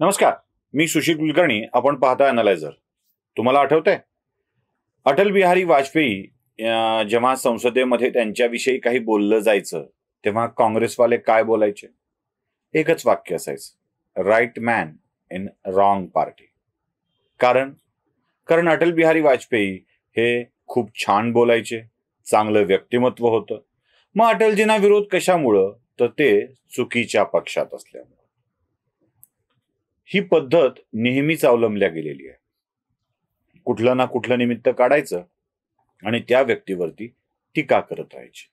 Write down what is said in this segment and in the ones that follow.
नमस्कार मी सुशील कुलकर्णी आपण पाहता अनालायझर तुम्हाला आठवतंय अटल बिहारी वाजपेयी जेव्हा संसदेमध्ये त्यांच्याविषयी काही बोललं जायचं तेव्हा काँग्रेसवाले काय बोलायचे एकच वाक्य असायचं right man in wrong party कारण कारण अटल बिहारी वाजपेयी हे खूप छान बोलायचे चांगलं व्यक्तिमत्व होतं मग अटलजींना विरोध कशामुळं तर ते चुकीच्या पक्षात असल्यामुळे ही पद्धत नेहमीच अवलंबल्या गेलेली आहे कुठलं ना कुठलं निमित्त काढायचं आणि त्या व्यक्तीवरती टीका करत राहायची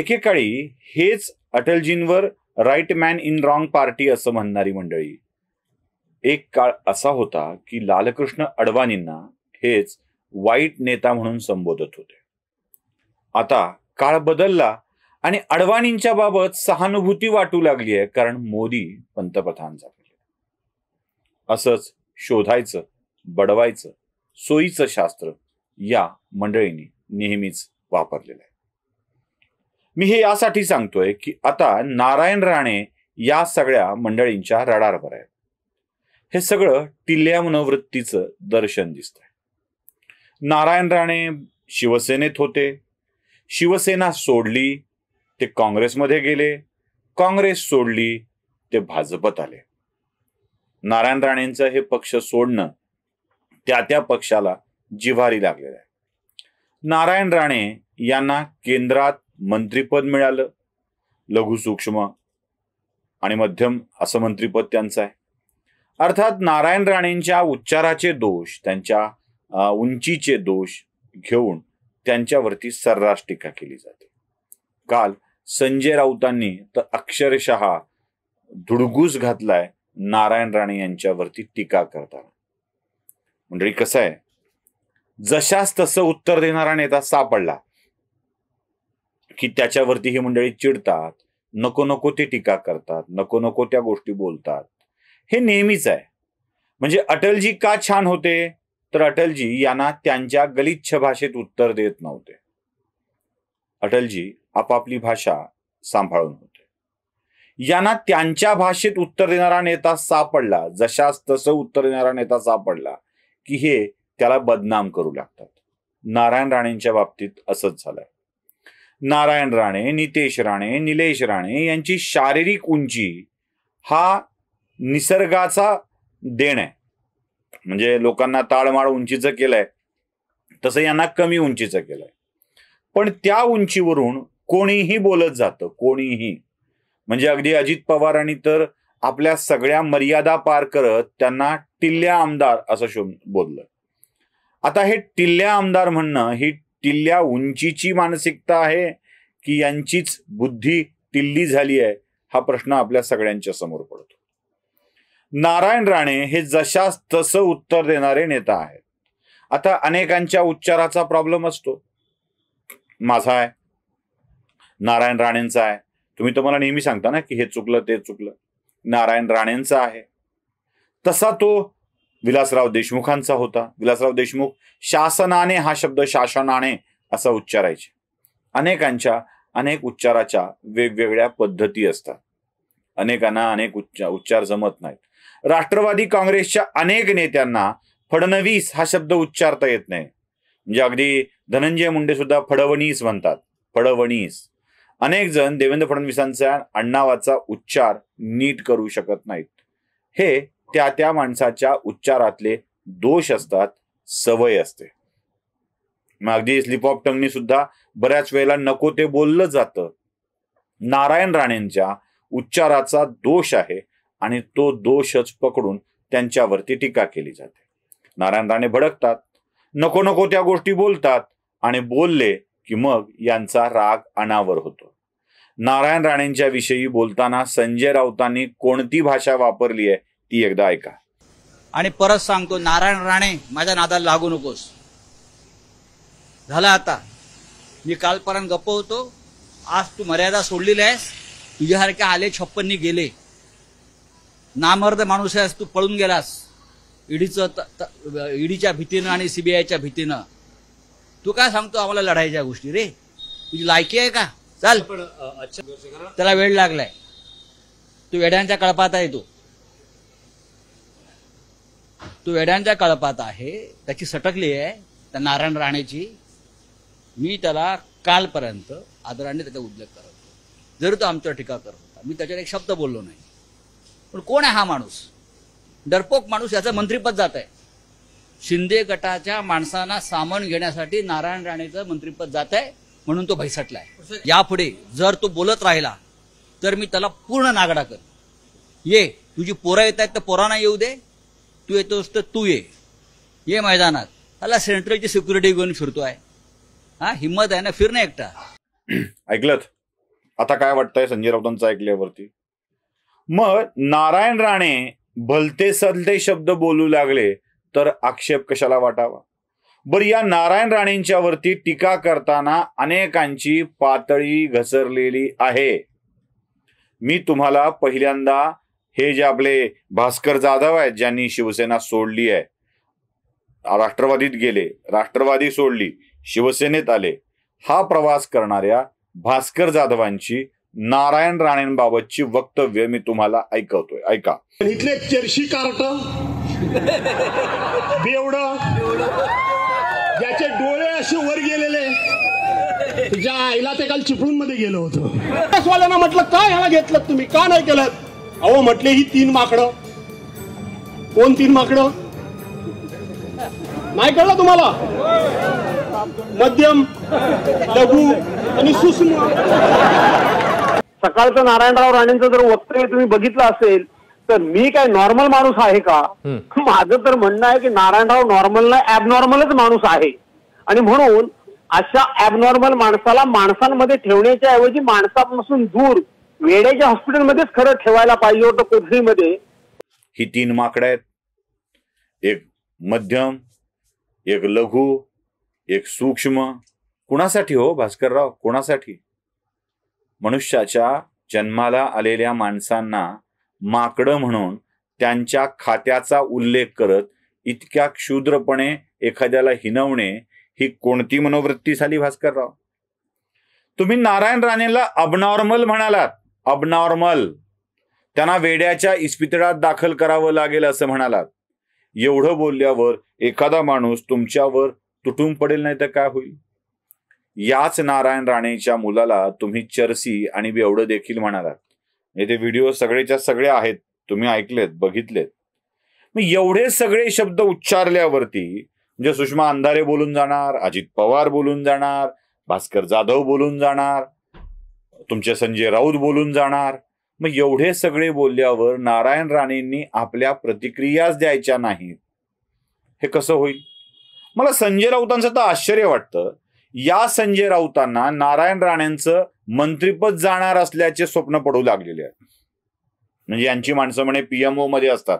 एकेकाळी हेच अटलजींवर right man in wrong party असं म्हणणारी मंडळी एक काळ असा होता की लालकृष्ण अडवाणींना हेच वाईट नेता म्हणून संबोधत होते आता काळ बदलला आणि अडवाणींच्या बाबत सहानुभूती वाटू लागली आहे कारण मोदी पंतप्रधान झाले असंच शोधायचं बडवायचं सोयीचं शास्त्र या मंडळींनी नेहमीच वापरलेलं आहे मी हे यासाठी सांगतोय की आता नारायण राणे या सगळ्या मंडळींच्या रडारवर आहेत हे सगळं टिल्ल्या मनोवृत्तीचं दर्शन दिसत आहे नारायण राणे शिवसेनेत होते शिवसेना सोडली ते काँग्रेसमध्ये गेले काँग्रेस सोडली ते भाजपत आले नारायण राणेंचं हे पक्ष सोडणं त्या त्या पक्षाला जिव्हारी लागलेलं आहे नारायण राणे यांना केंद्रात मंत्रीपद मिळालं लघु सूक्ष्म आणि मध्यम असं मंत्रीपद त्यांचं आहे अर्थात नारायण राणेंच्या उच्चाराचे दोष त्यांच्या उंचीचे दोष घेऊन त्यांच्यावरती सर्रास टीका केली जाते काल संजय राऊतांनी तर अक्षरशः धुडगूस घातलाय नारायण राणे यांच्यावरती टीका करतात मंडळी कसं आहे जशास तसं उत्तर देणारा नेता सापडला की त्याच्यावरती ही मंडळी चिडतात नको नको ते टीका करतात नको नको त्या गोष्टी बोलतात हे नेहमीच आहे म्हणजे अटलजी का छान होते तर अटलजी यांना त्यांच्या गलिच्छ भाषेत उत्तर देत नव्हते अटलजी आपापली भाषा सांभाळून होते यांना त्यांच्या भाषेत उत्तर देणारा नेता सापडला जशास तसं उत्तर देणारा नेता सापडला की हे त्याला बदनाम करू लागतात नारायण राणेंच्या बाबतीत असंच झालंय नारायण राणे नितेश राणे निलेश राणे यांची शारीरिक उंची हा निसर्गाचा देण आहे म्हणजे लोकांना ताळमाळ उंचीचं केलंय तसं यांना कमी उंचीचं केलंय पण त्या उंचीवरून कोणीही बोलत जातं कोणीही म्हणजे अगदी अजित पवारांनी तर आपल्या सगळ्या मर्यादा पार करत त्यांना टिल्ल्या आमदार असं शोध बोललं आता हे टिल्ल्या आमदार म्हणणं ही टिल्ल्या उंचीची मानसिकता आहे की यांचीच बुद्धी टिल्ली झाली आहे हा प्रश्न आपल्या सगळ्यांच्या समोर पडतो नारायण राणे हे जशास तसं उत्तर देणारे नेता आहेत आता अनेकांच्या उच्चाराचा प्रॉब्लेम असतो माझा आहे नारायण राणेंचा आहे तुम्ही तर मला नेहमी सांगता ना की हे चुकलं ते चुकलं नारायण राणेंचा आहे तसा तो विलासराव देशमुखांचा होता विलासराव देशमुख शासनाने हा शब्द शासनाने असा उच्चारायचे अनेकांच्या अनेक उच्चाराच्या वेगवेगळ्या पद्धती असतात अनेकांना अनेक उच्चार उच्चार जमत नाहीत राष्ट्रवादी काँग्रेसच्या अनेक नेत्यांना फडणवीस हा शब्द उच्चारता येत नाही म्हणजे अगदी धनंजय मुंडे सुद्धा फडवणीस म्हणतात फडवणीस अनेक जण देवेंद्र फडणवीसांचा अण्णावाचा उच्चार नीट करू शकत नाहीत हे त्या त्या माणसाच्या उच्चारातले दोष असतात सवय असते अगदी स्लिप ऑफ टंगनी सुद्धा बऱ्याच वेळेला नको ते बोललं जातं नारायण राणेंच्या उच्चाराचा दोष आहे आणि तो दोषच पकडून त्यांच्यावरती टीका केली जाते नारायण राणे भडकतात नको नको त्या गोष्टी बोलतात आणि बोलले की मग यांचा राग अनावर होतो नारायण राणेंच्या विषयी बोलताना संजय राऊतांनी कोणती भाषा वापरली आहे ती एकदा ऐका आणि परत सांगतो नारायण राणे माझ्या नादाला लागू नकोस झाला आता मी कालपर्यंत गप्प होतो आज तू मर्यादा सोडलेली आहेस तुझ्यासारख्या आले छप्पननी गेले नामर्द माणूस आहेस तू पळून गेलास ईडीचं ईडीच्या भीतीनं आणि सीबीआयच्या भीतीनं तू काय सांगतो आम्हाला लढायच्या गोष्टी रे तुझी लायकी आहे का चाल अच्छा त्याला वेळ लागलाय तू वेड्यांच्या कळपात आहे तो तू वेड्यांच्या कळपात आहे त्याची सटकली आहे त्या नारायण राणेची मी त्याला कालपर्यंत आदराने त्याचा उल्लेख करतो जरी तो आमच्यावर टीका करत होता मी त्याच्यावर एक शब्द बोललो नाही पण कोण आहे हा माणूस डरपोक माणूस याचं मंत्रीपद जात आहे शिंदे गटाच्या माणसांना सामान घेण्यासाठी नारायण राणेचं मंत्रीपद जात आहे म्हणून तो भैसटलाय यापुढे जर तो बोलत राहिला तर मी त्याला पूर्ण नागडा कर ये तुझी पोरं येत आहेत तर पोरांना येऊ दे तू येतोस तर तू ये ये मैदानात त्याला सेंट्रलची सिक्युरिटी घेऊन फिरतोय हा हिंमत आहे ना फिरणे एकटा ऐकलं आता काय वाटतंय संजय राऊतांचं ऐकल्यावरती मग नारायण राणे भलते सलते शब्द बोलू लागले तर आक्षेप कशाला वाटावा बरं या नारायण राणेंच्या वरती टीका करताना अनेकांची पातळी घसरलेली आहे मी तुम्हाला पहिल्यांदा हे जे आपले भास्कर जाधव आहेत ज्यांनी शिवसेना सोडली आहे राष्ट्रवादीत गेले राष्ट्रवादी सोडली शिवसेनेत आले हा प्रवास करणाऱ्या भास्कर जाधवांची नारायण राणेंबाबतची वक्तव्य मी तुम्हाला ऐकवतोय ऐका इथले चर्शी कार्ट बेवड ज्याचे डोळे असे वर गेलेले ज्या आईला ते काल चिपळून मध्ये गेलो होतो स्वाल्यांना म्हटलं काय ह्याला घेतलं तुम्ही का नाही केलं अहो म्हटले ही तीन माकडं कोण तीन माकडं नाही कळलं तुम्हाला मध्यम लघु आणि सुसम सकाळचं नारायणराव राणेंचं जर वक्तव्य तुम्ही बघितलं असेल तर मी काय नॉर्मल माणूस आहे का माझं तर म्हणणं आहे की नारायणराव नॉर्मल ना ऍबनॉर्मलच माणूस आहे आणि म्हणून अशा ऍबनॉर्मल माणसाला माणसांमध्ये ठेवण्याच्या ऐवजी माणसापासून दूर वेड्याच्या हॉस्पिटलमध्येच खरं ठेवायला पाहिजे होतं कोथळीमध्ये ही तीन माकडं आहेत एक मध्यम एक लघु एक सूक्ष्म कुणासाठी हो भास्करराव कोणासाठी मनुष्याच्या जन्माला आलेल्या माणसांना माकडं म्हणून त्यांच्या खात्याचा उल्लेख करत इतक्या क्षुद्रपणे एखाद्याला हिनवणे ही कोणती मनोवृत्ती झाली भास्करराव तुम्ही नारायण राणेला अबनॉर्मल म्हणालात अबनॉर्मल त्यांना वेड्याच्या इस्पितळात दाखल करावं लागेल असं म्हणालात एवढं बोलल्यावर एखादा माणूस तुमच्यावर तुटून पडेल नाही तर काय होईल याच नारायण राणेच्या मुलाला तुम्ही चरसी आणि बेवडं देखील म्हणालात ते व्हिडिओ सगळेच्या सगळे आहेत तुम्ही ऐकलेत बघितलेत मग एवढे सगळे शब्द उच्चारल्यावरती म्हणजे सुषमा अंधारे बोलून जाणार अजित पवार बोलून जाणार भास्कर जाधव बोलून जाणार तुमचे संजय राऊत बोलून जाणार मग एवढे सगळे बोलल्यावर नारायण राणेंनी आपल्या प्रतिक्रियाच द्यायच्या नाहीत हे कसं होईल मला संजय राऊतांचं तर आश्चर्य वाटतं या संजय राऊतांना नारायण राणेंचं मंत्रीपद जाणार असल्याचे स्वप्न पडू लागलेले आहे म्हणजे यांची माणसं म्हणे पीएमओ मध्ये असतात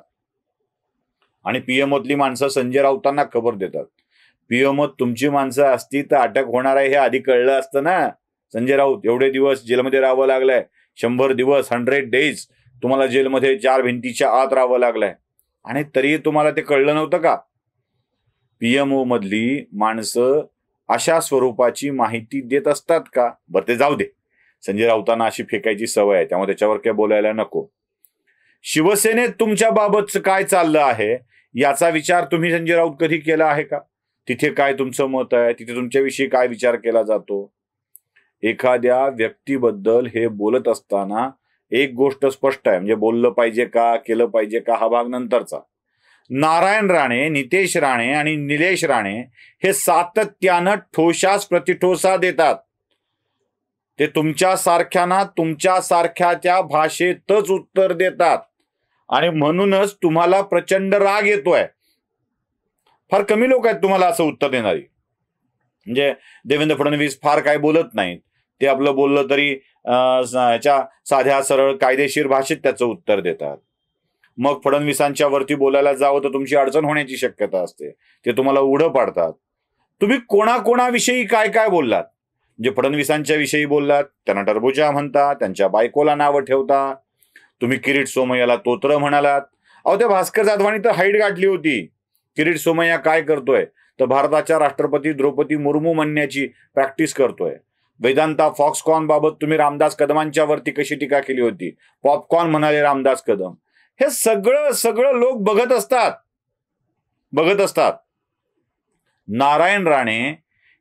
आणि पीएमओतली माणसं संजय राऊतांना खबर देतात पीएमओ तुमची माणसं असती तर अटक होणार आहे हे आधी कळलं असतं ना संजय राऊत एवढे दिवस जेलमध्ये राहावं लागलंय शंभर दिवस हंड्रेड डेज तुम्हाला जेलमध्ये चार भिंतीच्या आत राहावं लागलंय आणि तरी तुम्हाला ते कळलं नव्हतं का पीएमओ मधली माणसं अशा स्वरूपाची माहिती देत असतात का बरं ते जाऊ दे संजय राऊतांना अशी फेकायची सवय आहे त्यामुळे त्याच्यावर काही बोलायला नको शिवसेनेत तुमच्या बाबतच काय चाललं आहे याचा विचार तुम्ही संजय राऊत कधी केला आहे का तिथे काय तुमचं मत आहे तिथे तुमच्याविषयी काय विचार केला जातो एखाद्या व्यक्तीबद्दल हे बोलत असताना एक गोष्ट स्पष्ट आहे म्हणजे बोललं पाहिजे का केलं पाहिजे का हा भाग नंतरचा नारायण राणे नितेश राणे आणि निलेश राणे हे सातत्यानं ठोशास प्रतिठोसा देतात ते तुमच्या तुमच्या सारख्याच्या भाषेतच उत्तर देतात आणि म्हणूनच तुम्हाला प्रचंड राग येतोय फार कमी लोक आहेत तुम्हाला असं उत्तर देणारी म्हणजे देवेंद्र फडणवीस फार काय बोलत नाहीत ते आपलं बोललं तरी ह्याच्या साध्या सरळ कायदेशीर भाषेत त्याचं उत्तर देतात मग फडणवीसांच्या वरती बोलायला जावं तर तुमची अडचण होण्याची शक्यता असते ते तुम्हाला उघडं पाडतात तुम्ही कोणाकोणाविषयी काय काय बोललात म्हणजे फडणवीसांच्या विषयी बोललात त्यांना टरबुजा म्हणता त्यांच्या बायकोला नावं ठेवता तुम्ही किरीट सोमय्याला तोत्र म्हणालात अहो त्या भास्कर जाधवानी तर हाईट गाठली होती किरीट सोमय्या काय करतोय तर भारताच्या राष्ट्रपती द्रौपदी मुर्मू म्हणण्याची प्रॅक्टिस करतोय वेदांता फॉक्सकॉन बाबत तुम्ही रामदास कदमांच्या वरती कशी टीका केली होती पॉपकॉर्न म्हणाले रामदास कदम हे सगळं सगळं लोक बघत असतात बघत असतात नारायण राणे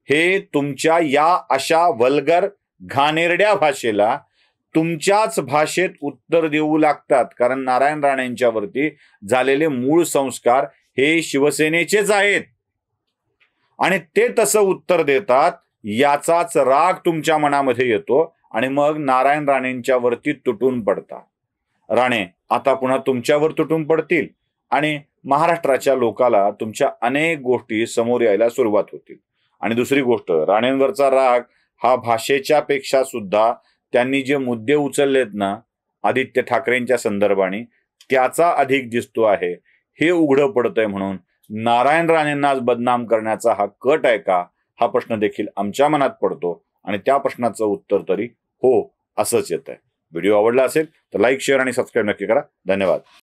हे तुमच्या या अशा वल्गर घाणेरड्या भाषेला तुमच्याच भाषेत उत्तर देऊ लागतात कारण नारायण राणेंच्यावरती झालेले मूळ संस्कार हे शिवसेनेचेच आहेत आणि ते तसं उत्तर देतात याचाच राग तुमच्या मनामध्ये येतो आणि मग नारायण राणेंच्यावरती तुटून पडतात राणे आता पुन्हा तुमच्यावर तुटून पडतील आणि महाराष्ट्राच्या लोकाला तुमच्या अनेक गोष्टी समोर यायला सुरुवात होतील आणि दुसरी गोष्ट राणेंवरचा राग हा भाषेच्या पेक्षा सुद्धा त्यांनी जे मुद्दे उचललेत ना आदित्य ठाकरेंच्या संदर्भाने त्याचा अधिक दिसतो आहे हे उघडं पडतंय म्हणून नारायण राणेंनाच बदनाम करण्याचा हा कट आहे का हा प्रश्न देखील आमच्या मनात पडतो आणि त्या प्रश्नाचं उत्तर तरी हो असंच येत आहे व्हिडिओ आवडला असेल तर लाईक शेअर आणि सबस्क्राईब नक्की करा धन्यवाद